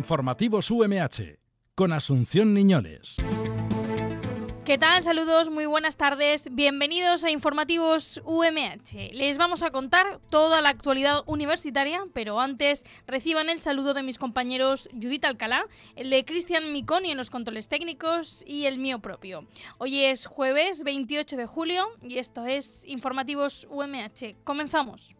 Informativos UMH con Asunción Niñoles. ¿Qué tal? Saludos, muy buenas tardes. Bienvenidos a Informativos UMH. Les vamos a contar toda la actualidad universitaria, pero antes reciban el saludo de mis compañeros Judith Alcalá, el de Cristian Miconi en los controles técnicos y el mío propio. Hoy es jueves 28 de julio y esto es Informativos UMH. Comenzamos.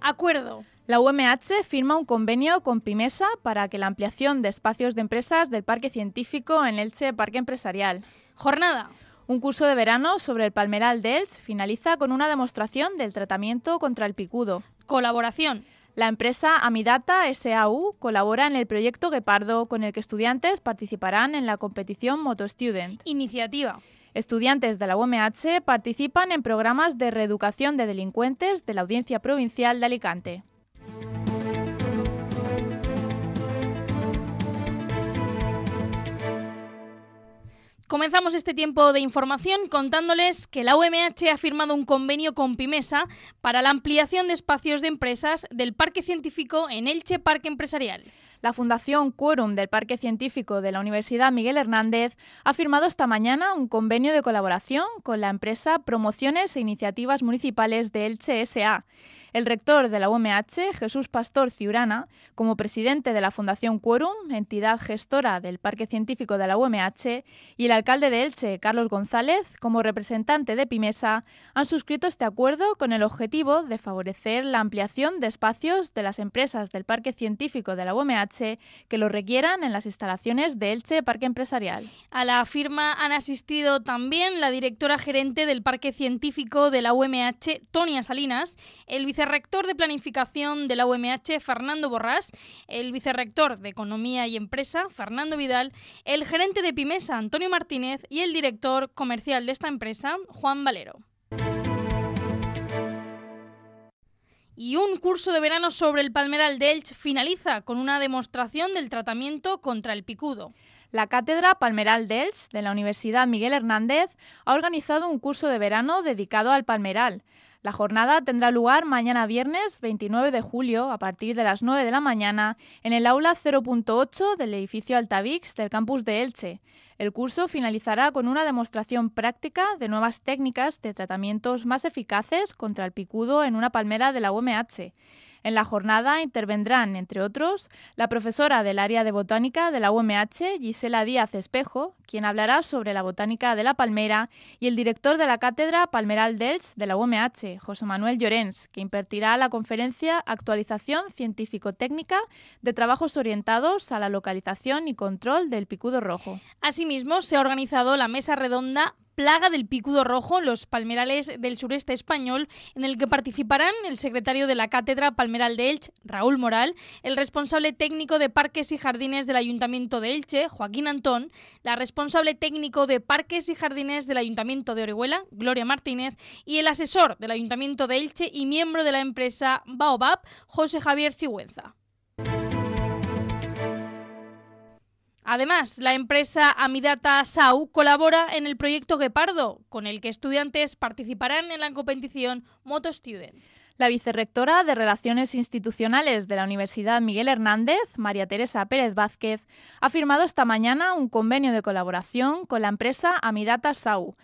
Acuerdo. La UMH firma un convenio con PIMESA para que la ampliación de espacios de empresas del Parque Científico en Elche Parque Empresarial. Jornada. Un curso de verano sobre el palmeral de Elche finaliza con una demostración del tratamiento contra el picudo. Colaboración. La empresa Amidata SAU colabora en el proyecto Guepardo, con el que estudiantes participarán en la competición MotoStudent. Iniciativa. Estudiantes de la UMH participan en programas de reeducación de delincuentes de la Audiencia Provincial de Alicante. Comenzamos este tiempo de información contándoles que la UMH ha firmado un convenio con Pimesa para la ampliación de espacios de empresas del Parque Científico en Elche Parque Empresarial. La Fundación Quorum del Parque Científico de la Universidad Miguel Hernández ha firmado esta mañana un convenio de colaboración con la empresa Promociones e Iniciativas Municipales de Elche SA. El rector de la UMH, Jesús Pastor Ciurana, como presidente de la Fundación Quorum, entidad gestora del Parque Científico de la UMH, y el alcalde de Elche, Carlos González, como representante de PIMESA, han suscrito este acuerdo con el objetivo de favorecer la ampliación de espacios de las empresas del Parque Científico de la UMH que lo requieran en las instalaciones de Elche Parque Empresarial. A la firma han asistido también la directora gerente del Parque Científico de la UMH, Tonia Salinas, el vice Rector de Planificación de la UMH, Fernando Borrás, el vicerrector de Economía y Empresa, Fernando Vidal, el gerente de Pimesa, Antonio Martínez, y el director comercial de esta empresa, Juan Valero. Y un curso de verano sobre el palmeral de finaliza con una demostración del tratamiento contra el picudo. La Cátedra Palmeral de de la Universidad Miguel Hernández ha organizado un curso de verano dedicado al palmeral. La jornada tendrá lugar mañana viernes 29 de julio a partir de las 9 de la mañana en el aula 0.8 del edificio Altavix del campus de Elche. El curso finalizará con una demostración práctica de nuevas técnicas de tratamientos más eficaces contra el picudo en una palmera de la UMH. En la jornada intervendrán, entre otros, la profesora del área de botánica de la UMH, Gisela Díaz Espejo, quien hablará sobre la botánica de la palmera, y el director de la cátedra Palmeral dels de la UMH, José Manuel Llorens, que impartirá la conferencia Actualización científico-técnica de trabajos orientados a la localización y control del picudo rojo. Asimismo, se ha organizado la mesa redonda plaga del picudo rojo en los palmerales del sureste español, en el que participarán el secretario de la Cátedra Palmeral de Elche, Raúl Moral, el responsable técnico de Parques y Jardines del Ayuntamiento de Elche, Joaquín Antón, la responsable técnico de Parques y Jardines del Ayuntamiento de Orihuela, Gloria Martínez, y el asesor del Ayuntamiento de Elche y miembro de la empresa Baobab, José Javier Sigüenza. Además, la empresa Amidata SAU colabora en el proyecto Guepardo, con el que estudiantes participarán en la competición Moto Student. La vicerrectora de Relaciones Institucionales de la Universidad Miguel Hernández, María Teresa Pérez Vázquez, ha firmado esta mañana un convenio de colaboración con la empresa Amidata SAU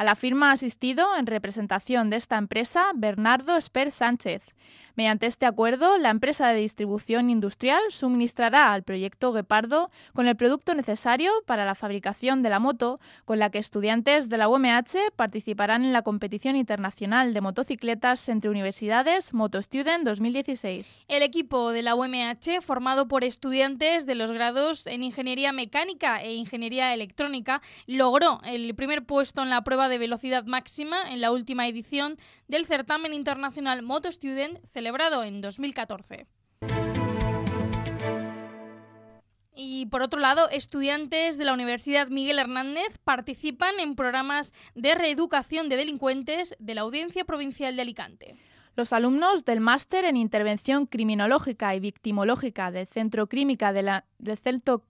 a la firma ha asistido, en representación de esta empresa, Bernardo Esper Sánchez. Mediante este acuerdo, la empresa de distribución industrial suministrará al proyecto Guepardo con el producto necesario para la fabricación de la moto, con la que estudiantes de la UMH participarán en la competición internacional de motocicletas entre universidades MotoStudent 2016. El equipo de la UMH, formado por estudiantes de los grados en Ingeniería Mecánica e Ingeniería Electrónica, logró el primer puesto en la prueba de velocidad máxima en la última edición del certamen internacional Moto Student celebrado en 2014. Y por otro lado, estudiantes de la Universidad Miguel Hernández participan en programas de reeducación de delincuentes de la Audiencia Provincial de Alicante. Los alumnos del Máster en Intervención Criminológica y Victimológica del Centro Crímica de la, del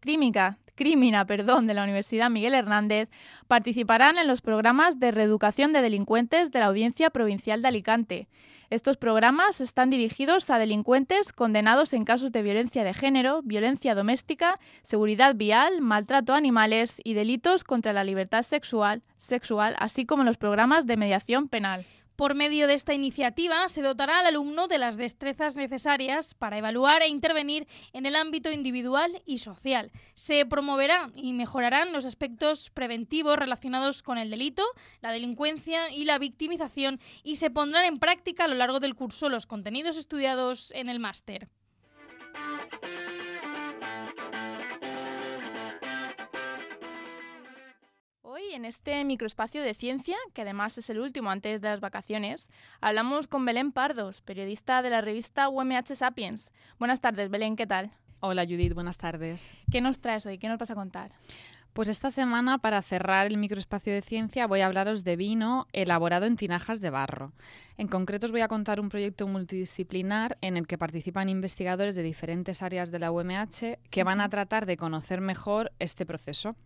Crímica Crimina, perdón, de la Universidad Miguel Hernández, participarán en los programas de reeducación de delincuentes de la Audiencia Provincial de Alicante. Estos programas están dirigidos a delincuentes condenados en casos de violencia de género, violencia doméstica, seguridad vial, maltrato a animales y delitos contra la libertad sexual, sexual así como los programas de mediación penal. Por medio de esta iniciativa se dotará al alumno de las destrezas necesarias para evaluar e intervenir en el ámbito individual y social. Se promoverá promoverá y mejorarán los aspectos preventivos relacionados con el delito, la delincuencia y la victimización y se pondrán en práctica a lo largo del curso los contenidos estudiados en el máster. Hoy en este microespacio de ciencia, que además es el último antes de las vacaciones, hablamos con Belén Pardos, periodista de la revista UMH Sapiens. Buenas tardes, Belén, ¿qué tal? Hola Judith, buenas tardes. ¿Qué nos traes hoy? ¿Qué nos vas a contar? Pues esta semana, para cerrar el microespacio de ciencia, voy a hablaros de vino elaborado en tinajas de barro. En concreto, os voy a contar un proyecto multidisciplinar en el que participan investigadores de diferentes áreas de la UMH que van a tratar de conocer mejor este proceso.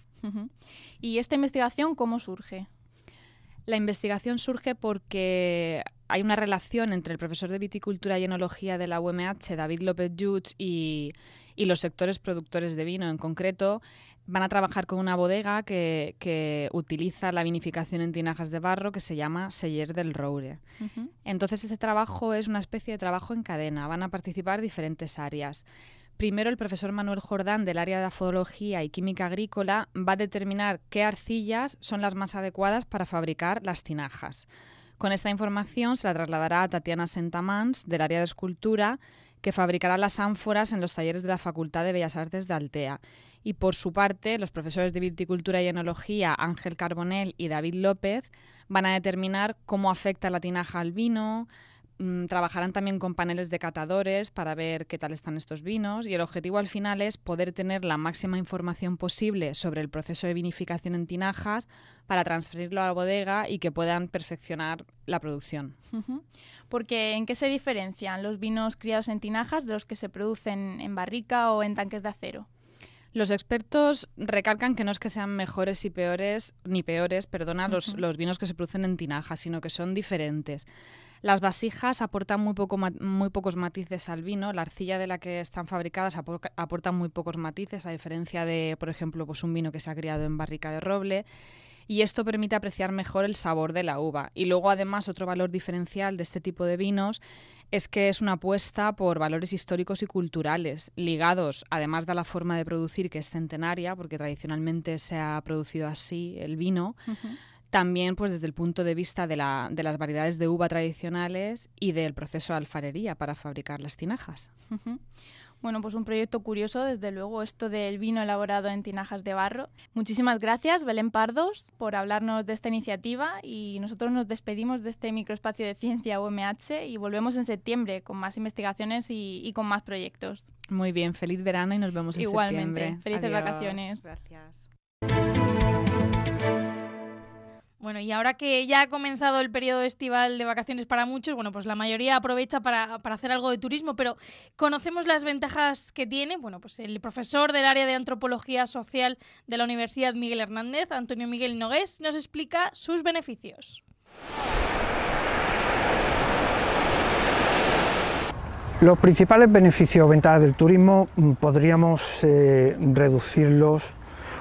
¿Y esta investigación cómo surge? La investigación surge porque hay una relación entre el profesor de viticultura y enología de la UMH, David López Jutz, y, los sectores productores de vino. En concreto, van a trabajar con una bodega que, utiliza la vinificación en tinajas de barro que se llama Seller del Roure. Entonces, ese trabajo es una especie de trabajo en cadena. Van a participar diferentes áreas. Primero, el profesor Manuel Jordán del área de Afodología y química agrícola va a determinar qué arcillas son las más adecuadas para fabricar las tinajas. Con esta información se la trasladará a Tatiana Sentamans del área de escultura, que fabricará las ánforas en los talleres de la Facultad de Bellas Artes de Altea. Y por su parte, los profesores de Viticultura y Enología Ángel Carbonell y David López van a determinar cómo afecta la tinaja al vino, Mm, trabajarán también con paneles de catadores para ver qué tal están estos vinos y el objetivo al final es poder tener la máxima información posible sobre el proceso de vinificación en tinajas para transferirlo a la bodega y que puedan perfeccionar la producción. Porque ¿en qué se diferencian los vinos criados en tinajas de los que se producen en barrica o en tanques de acero? Los expertos recalcan que no es que sean mejores y peores, ni peores, perdona, los, vinos que se producen en Tinaja, sino que son diferentes. Las vasijas aportan muy, poco, muy pocos matices al vino, la arcilla de la que están fabricadas aporta muy pocos matices, a diferencia de, por ejemplo, pues un vino que se ha criado en barrica de roble y esto permite apreciar mejor el sabor de la uva. Y luego además otro valor diferencial de este tipo de vinos es que es una apuesta por valores históricos y culturales ligados además de la forma de producir que es centenaria, porque tradicionalmente se ha producido así el vino. también pues desde el punto de vista de, la, las variedades de uva tradicionales y del proceso de alfarería para fabricar las tinajas. Bueno, pues un proyecto curioso, desde luego, esto del vino elaborado en tinajas de barro. Muchísimas gracias, Belén Pardos, por hablarnos de esta iniciativa y nosotros nos despedimos de este microespacio de ciencia UMH y volvemos en septiembre con más investigaciones y, con más proyectos. Muy bien, feliz verano y nos vemos en septiembre. Igualmente, felices vacaciones. Gracias. Bueno, y ahora que ya ha comenzado el periodo estival de vacaciones para muchos, bueno, pues la mayoría aprovecha para, hacer algo de turismo, pero conocemos las ventajas que tiene. Bueno, pues el profesor del área de antropología social de la Universidad Miguel Hernández, Antonio Miguel Nogués, nos explica sus beneficios. Los principales beneficios o ventajas del turismo mm, podríamos eh, reducirlos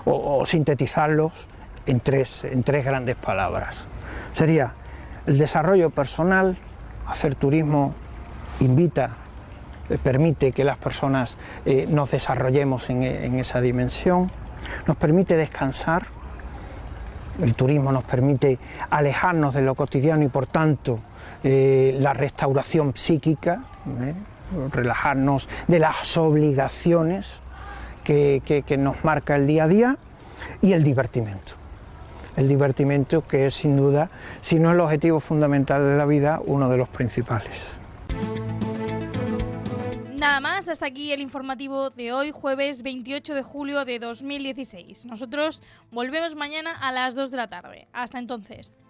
o sintetizarlos en tres, en tres grandes palabras. Sería el desarrollo personal, hacer turismo invita, eh, permite que las personas eh, nos desarrollemos eh, en, esa dimensión, nos permite descansar, el turismo nos permite alejarnos de lo cotidiano y por tanto la restauración psíquica, relajarnos de las obligaciones que, que nos marca el día a día y el divertimento el divertimento, que es sin duda, si no el objetivo fundamental de la vida, uno de los principales. Nada más, hasta aquí el informativo de hoy, jueves 28 de julio de 2016. Nosotros volvemos mañana a las 2 de la tarde. Hasta entonces.